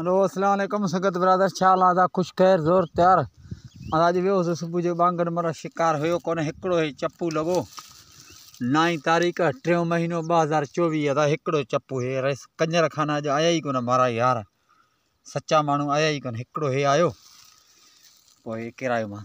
hello Aslam संगत brother छाल आदा खुश ख़ैर ज़ोर तयारु मां अॼु वियो हुउसि जो बांगर मरा शिकार हो कोन हिकिड़ो ई नाई तारीख़ टों महीनो ब हज़ार चौवी अदा हिकिड़ो चप्पू हे रस कंजर खाना जो आया ही को मारा यार सच्चा मानू आया ही कोन आयो कोई किरायो मां